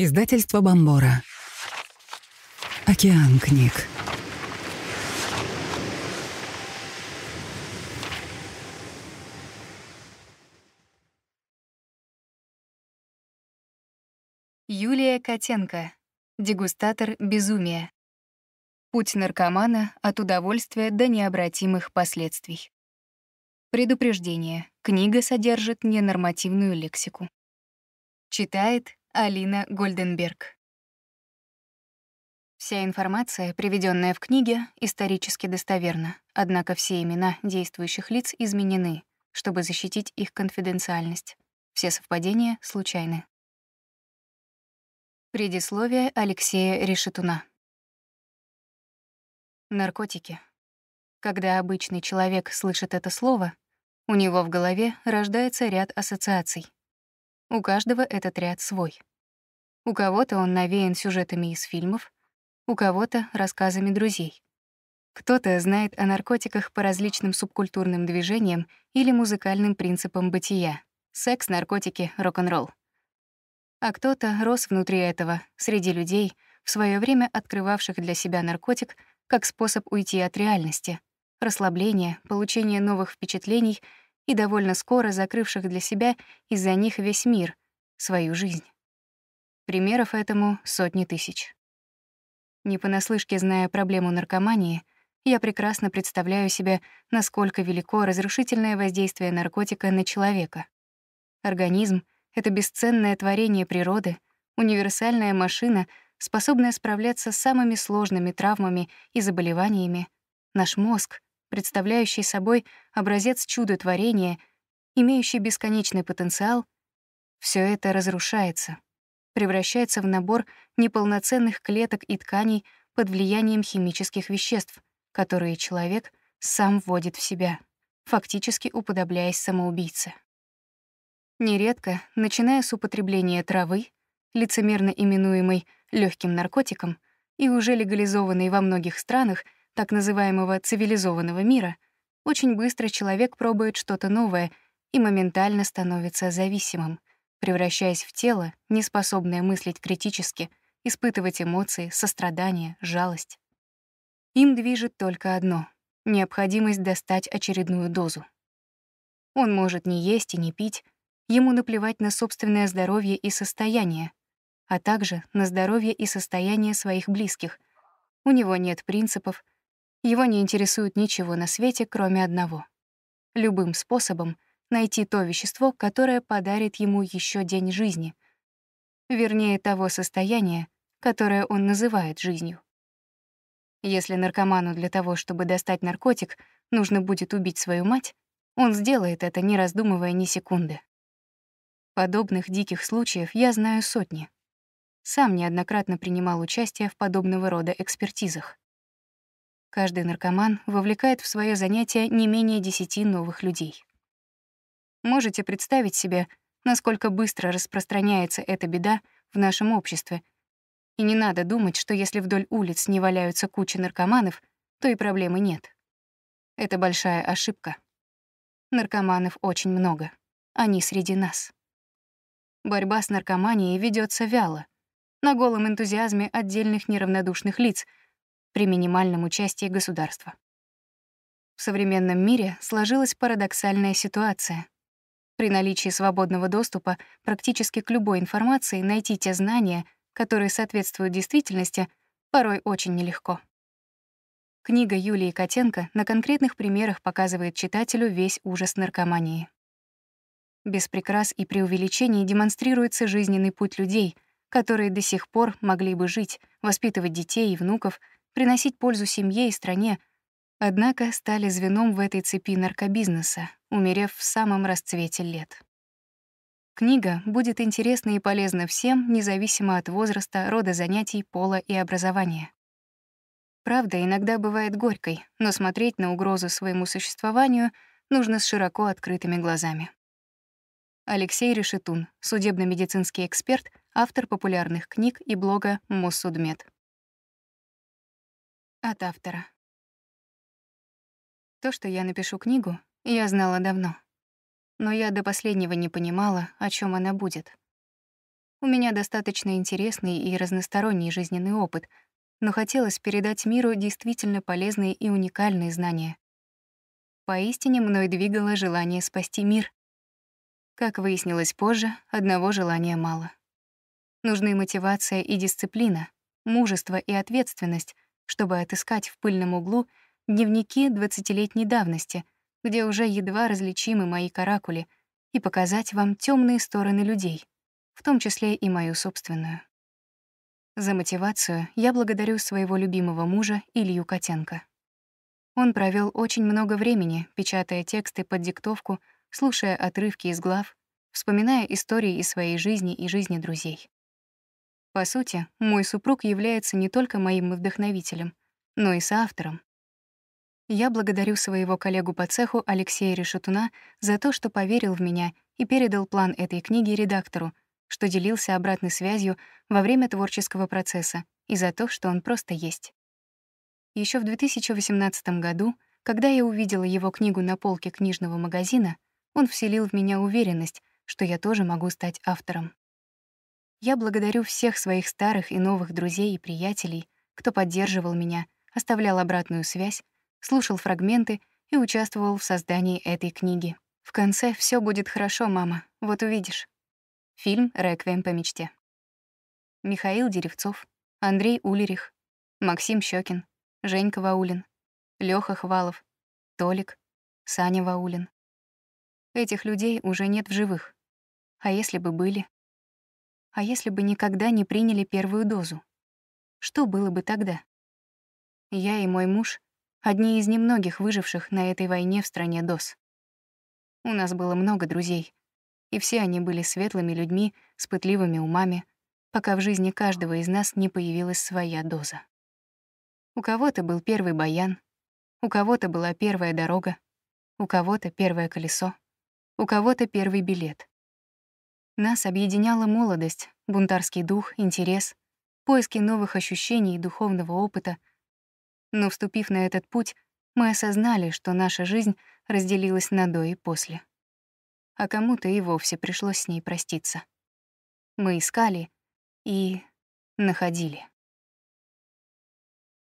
Издательство Бомбора. Океан книг. Юлия Котенко. Дегустатор безумия. Путь наркомана от удовольствия до необратимых последствий. Предупреждение. Книга содержит ненормативную лексику. Читает Алина Гольденберг. Вся информация, приведенная в книге, исторически достоверна, однако все имена действующих лиц изменены, чтобы защитить их конфиденциальность. Все совпадения случайны. Предисловие Алексея Решетуна. Наркотики. Когда обычный человек слышит это слово, у него в голове рождается ряд ассоциаций. У каждого этот ряд свой. У кого-то он навеян сюжетами из фильмов, у кого-то — рассказами друзей. Кто-то знает о наркотиках по различным субкультурным движениям или музыкальным принципам бытия — секс, наркотики, рок-н-ролл. А кто-то рос внутри этого, среди людей, в свое время открывавших для себя наркотик как способ уйти от реальности, расслабления, получения новых впечатлений и довольно скоро закрывших для себя из-за них весь мир, свою жизнь. Примеров этому сотни тысяч. Не понаслышке зная проблему наркомании, я прекрасно представляю себе, насколько велико разрушительное воздействие наркотика на человека. Организм — это бесценное творение природы, универсальная машина, способная справляться с самыми сложными травмами и заболеваниями. Наш мозг, представляющий собой образец чудотворения, имеющий бесконечный потенциал, все это разрушается превращается в набор неполноценных клеток и тканей под влиянием химических веществ, которые человек сам вводит в себя, фактически уподобляясь самоубийце. Нередко, начиная с употребления травы, лицемерно именуемой легким наркотиком, и уже легализованной во многих странах так называемого цивилизованного мира, очень быстро человек пробует что-то новое и моментально становится зависимым, превращаясь в тело, неспособное мыслить критически, испытывать эмоции, сострадание, жалость. Им движет только одно — необходимость достать очередную дозу. Он может не есть и не пить, ему наплевать на собственное здоровье и состояние, а также на здоровье и состояние своих близких. У него нет принципов, его не интересует ничего на свете, кроме одного. Любым способом — найти то вещество, которое подарит ему еще день жизни. Вернее, того состояния, которое он называет жизнью. Если наркоману для того, чтобы достать наркотик, нужно будет убить свою мать, он сделает это, не раздумывая ни секунды. Подобных диких случаев я знаю сотни. Сам неоднократно принимал участие в подобного рода экспертизах. Каждый наркоман вовлекает в свое занятие не менее десяти новых людей. Можете представить себе, насколько быстро распространяется эта беда в нашем обществе. И не надо думать, что если вдоль улиц не валяются кучи наркоманов, то и проблемы нет. Это большая ошибка. Наркоманов очень много. Они среди нас. Борьба с наркоманией ведется вяло, на голом энтузиазме отдельных неравнодушных лиц при минимальном участии государства. В современном мире сложилась парадоксальная ситуация — при наличии свободного доступа практически к любой информации найти те знания, которые соответствуют действительности, порой очень нелегко. Книга Юлии Котенко на конкретных примерах показывает читателю весь ужас наркомании. Без прикрас и преувеличений демонстрируется жизненный путь людей, которые до сих пор могли бы жить, воспитывать детей и внуков, приносить пользу семье и стране, однако стали звеном в этой цепи наркобизнеса, умерев в самом расцвете лет. Книга будет интересна и полезна всем, независимо от возраста, рода занятий, пола и образования. Правда иногда бывает горькой, но смотреть на угрозу своему существованию нужно с широко открытыми глазами. Алексей Решетун, судебно-медицинский эксперт, автор популярных книг и блога «Моссудмед». От автора. То, что я напишу книгу, я знала давно. Но я до последнего не понимала, о чем она будет. У меня достаточно интересный и разносторонний жизненный опыт, но хотелось передать миру действительно полезные и уникальные знания. Поистине мной двигало желание спасти мир. Как выяснилось позже, одного желания мало. Нужны мотивация и дисциплина, мужество и ответственность, чтобы отыскать в пыльном углу — дневники двадцатилетней давности, где уже едва различимы мои каракули, и показать вам темные стороны людей, в том числе и мою собственную. За мотивацию я благодарю своего любимого мужа Илью Котенко. Он провел очень много времени, печатая тексты под диктовку, слушая отрывки из глав, вспоминая истории из своей жизни и жизни друзей. По сути, мой супруг является не только моим вдохновителем, но и соавтором. Я благодарю своего коллегу по цеху Алексея Решетуна за то, что поверил в меня и передал план этой книги редактору, что делился обратной связью во время творческого процесса и за то, что он просто есть. Еще в 2018 году, когда я увидела его книгу на полке книжного магазина, он вселил в меня уверенность, что я тоже могу стать автором. Я благодарю всех своих старых и новых друзей и приятелей, кто поддерживал меня, оставлял обратную связь слушал фрагменты и участвовал в создании этой книги. В конце все будет хорошо, мама, вот увидишь. Фильм «Реквием по мечте». Михаил Деревцов, Андрей Улерих, Максим Щекин, Женька Ваулин, Лёха Хвалов, Толик, Саня Ваулин. Этих людей уже нет в живых. А если бы были? А если бы никогда не приняли первую дозу? Что было бы тогда? Я и мой муж одни из немногих выживших на этой войне в стране ДОС. У нас было много друзей, и все они были светлыми людьми с пытливыми умами, пока в жизни каждого из нас не появилась своя доза. У кого-то был первый баян, у кого-то была первая дорога, у кого-то первое колесо, у кого-то первый билет. Нас объединяла молодость, бунтарский дух, интерес, поиски новых ощущений и духовного опыта — но вступив на этот путь, мы осознали, что наша жизнь разделилась на до и после. А кому-то и вовсе пришлось с ней проститься. Мы искали и находили.